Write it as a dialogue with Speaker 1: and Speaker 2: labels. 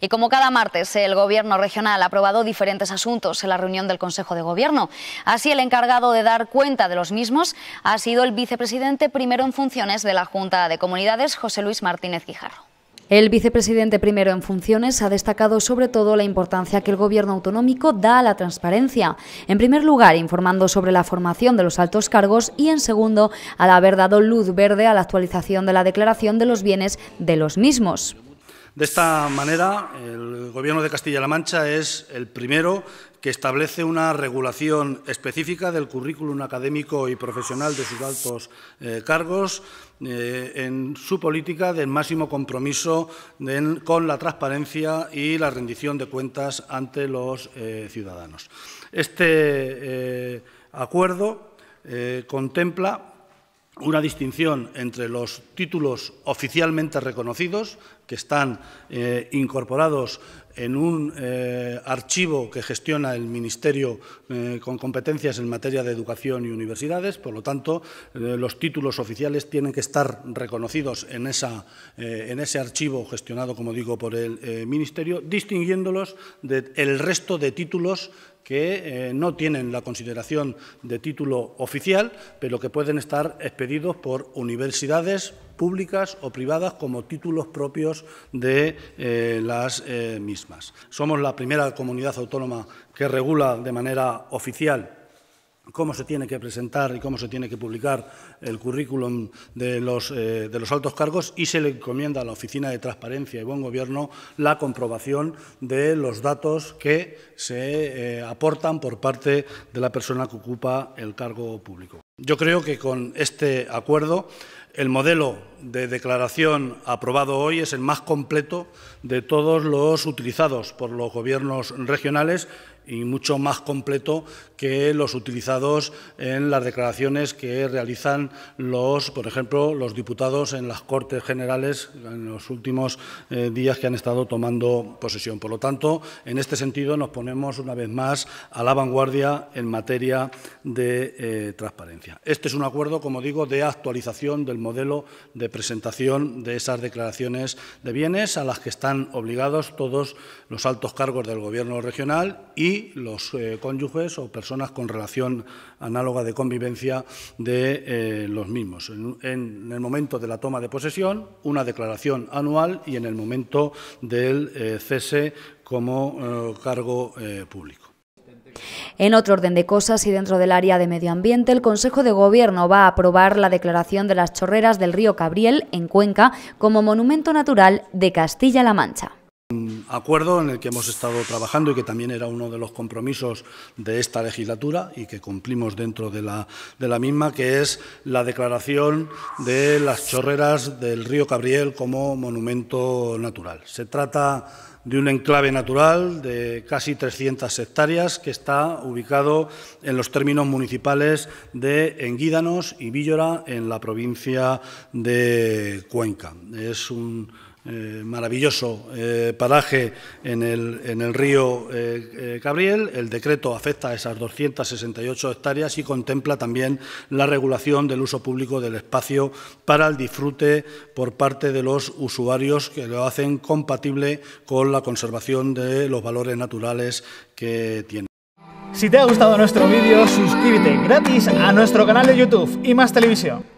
Speaker 1: Y como cada martes, el Gobierno regional ha aprobado diferentes asuntos en la reunión del Consejo de Gobierno. Así, el encargado de dar cuenta de los mismos ha sido el vicepresidente primero en funciones de la Junta de Comunidades, José Luis Martínez Guijarro. El vicepresidente primero en funciones ha destacado sobre todo la importancia que el Gobierno autonómico da a la transparencia. En primer lugar, informando sobre la formación de los altos cargos y, en segundo, al haber dado luz verde a la actualización de la declaración de los bienes de los mismos.
Speaker 2: De esta manera, el Gobierno de Castilla-La Mancha es el primero que establece una regulación específica del currículum académico y profesional de sus altos eh, cargos eh, en su política del máximo compromiso con la transparencia y la rendición de cuentas ante los eh, ciudadanos. Este acuerdo contempla una distinción entre los títulos oficialmente reconocidos, que están eh, incorporados en un eh, archivo que gestiona el Ministerio eh, con competencias en materia de educación y universidades. Por lo tanto, eh, los títulos oficiales tienen que estar reconocidos en, esa, en ese archivo gestionado, como digo, por el Ministerio, distinguiéndolos del resto de títulos que no tienen la consideración de título oficial, pero que pueden estar expedidos por universidades, públicas o privadas como títulos propios de eh, las eh, mismas. Somos la primera comunidad autónoma que regula de manera oficial cómo se tiene que presentar y cómo se tiene que publicar el currículum de los, eh, de los, altos cargos y se le encomienda a la Oficina de Transparencia y Buen Gobierno la comprobación de los datos que se aportan por parte de la persona que ocupa el cargo público. Yo creo que con este acuerdo el modelo de declaración aprobado hoy es el más completo de todos los utilizados por los gobiernos regionales y mucho más completo que los utilizados en las declaraciones que realizan los, por ejemplo, los diputados en las Cortes Generales en los últimos eh, días que han estado tomando posesión. Por lo tanto, en este sentido nos ponemos una vez más a la vanguardia en materia de eh, transparencia. Este es un acuerdo, como digo, de actualización del modelo de presentación de esas declaraciones de bienes a las que están obligados todos los altos cargos del Gobierno regional y los eh, cónyuges o personas con relación análoga de convivencia de eh, los mismos. En, el momento de la toma de posesión, una declaración anual y en el momento del eh, cese como cargo público.
Speaker 1: En otro orden de cosas y dentro del área de medio ambiente, el Consejo de Gobierno va a aprobar la declaración de las chorreras del río Cabriel en Cuenca como monumento natural de Castilla-La Mancha
Speaker 2: acuerdo en el que hemos estado trabajando y que también era uno de los compromisos de esta legislatura y que cumplimos dentro de la, de la misma, que es la declaración de las chorreras del río Cabriel como monumento natural. Se trata de un enclave natural de casi 300 hectáreas que está ubicado en los términos municipales de Enguídanos y Villora en la provincia de Cuenca. Es un eh, maravilloso eh, paraje en el, río eh, Gabriel, El decreto afecta a esas 268 hectáreas y contempla también la regulación del uso público del espacio para el disfrute por parte de los usuarios que lo hacen compatible con la conservación de los valores naturales que tiene. Si te ha gustado nuestro vídeo, suscríbete gratis a nuestro canal de YouTube y más televisión.